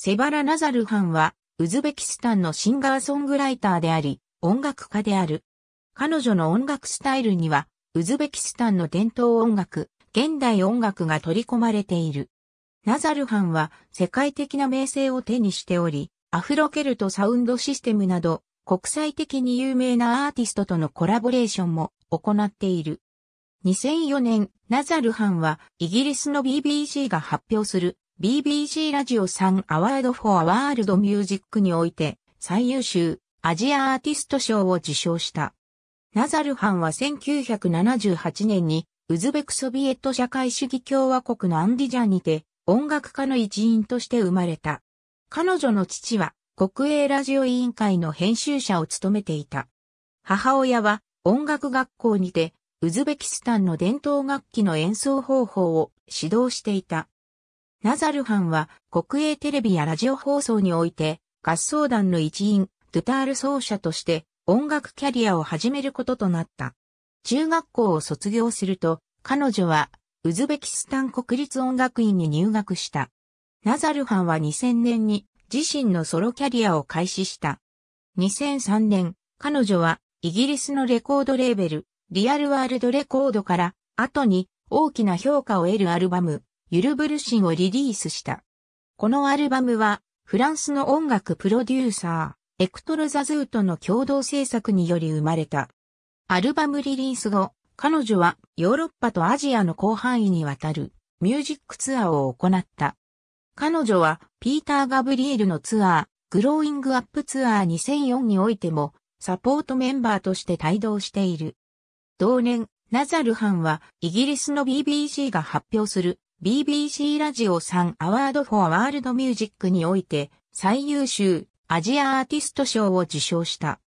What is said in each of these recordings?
セバラ・ナザルハンは、ウズベキスタンのシンガーソングライターであり、音楽家である。彼女の音楽スタイルには、ウズベキスタンの伝統音楽、現代音楽が取り込まれている。ナザルハンは世界的な名声を手にしており、アフロケルトサウンドシステムなど、国際的に有名なアーティストとのコラボレーションも行っている。2004年、ナザルハンはイギリスの BBC が発表する BBC ラジオ3アワードフォアワールドミュージックにおいて最優秀アジアアーティスト賞を受賞した。ナザルハンは1978年にウズベクソビエト社会主義共和国のアンディジャンにて音楽家の一員として生まれた。彼女の父は国営ラジオ委員会の編集者を務めていた。母親は音楽学校にてウズベキスタンの伝統楽器の演奏方法を指導していた。ナザルハンは国営テレビやラジオ放送において合奏団の一員、ドゥタール奏者として音楽キャリアを始めることとなった。中学校を卒業すると、彼女はウズベキスタン国立音楽院に入学した。ナザルハンは2000年に自身のソロキャリアを開始した。2003年、彼女はイギリスのレコードレーベル、リアルワールドレコードから後に大きな評価を得るアルバム、ユルブルシンをリリースした。このアルバムは、フランスの音楽プロデューサー、エクトロ・ザ・ズーとの共同制作により生まれた。アルバムリリース後、彼女はヨーロッパとアジアの広範囲にわたるミュージックツアーを行った。彼女はピーター・ガブリエルのツアー、グローイングアップツアー2004においてもサポートメンバーとして帯同している。同年、ナザルハンはイギリスの BBC が発表する BBC ラジオ3アワード・フォア・ワールド・ミュージックにおいて最優秀アジアアーティスト賞を受賞した。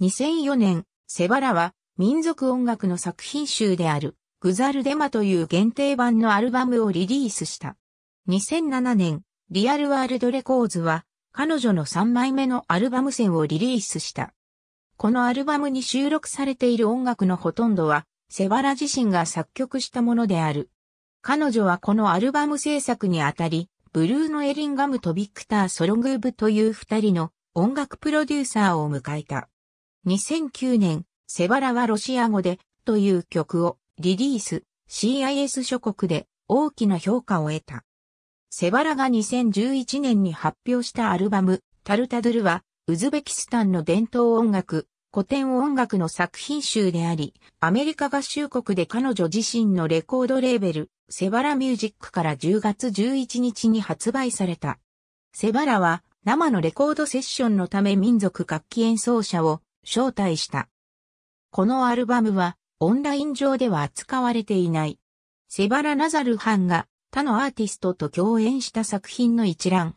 2004年、セバラは民族音楽の作品集であるグザルデマという限定版のアルバムをリリースした。2007年、リアルワールドレコーズは彼女の3枚目のアルバム線をリリースした。このアルバムに収録されている音楽のほとんどはセバラ自身が作曲したものである。彼女はこのアルバム制作にあたり、ブルーノ・エリンガムとビクター・ソロングーブという二人の音楽プロデューサーを迎えた。2009年、セバラはロシア語でという曲をリリース、CIS 諸国で大きな評価を得た。セバラが2011年に発表したアルバム、タルタドゥルは、ウズベキスタンの伝統音楽、古典音楽の作品集であり、アメリカ合衆国で彼女自身のレコードレーベル、セバラミュージックから10月11日に発売された。セバラは生のレコードセッションのため民族楽器演奏者を招待した。このアルバムはオンライン上では扱われていない。セバラ・ナザルハンが他のアーティストと共演した作品の一覧。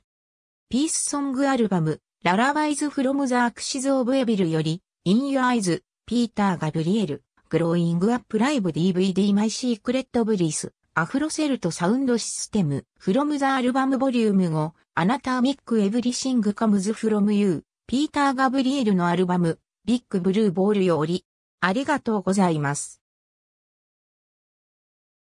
ピースソングアルバム、ララバイズ・フロム・ザ・アクシズ・オブ・エビルより、In Your Eyes, ピーター・ガブリエル、グローイングアップライブ DVD マイシークレットブリース、アフロセルトサウンドシステム、From the Album Volume 5、アナターミック・エブリシング・カムズ・フロム・ユー、ピーター・ガブリエルのアルバム、ビッグ・ブルー・ボールより、ありがとうございます。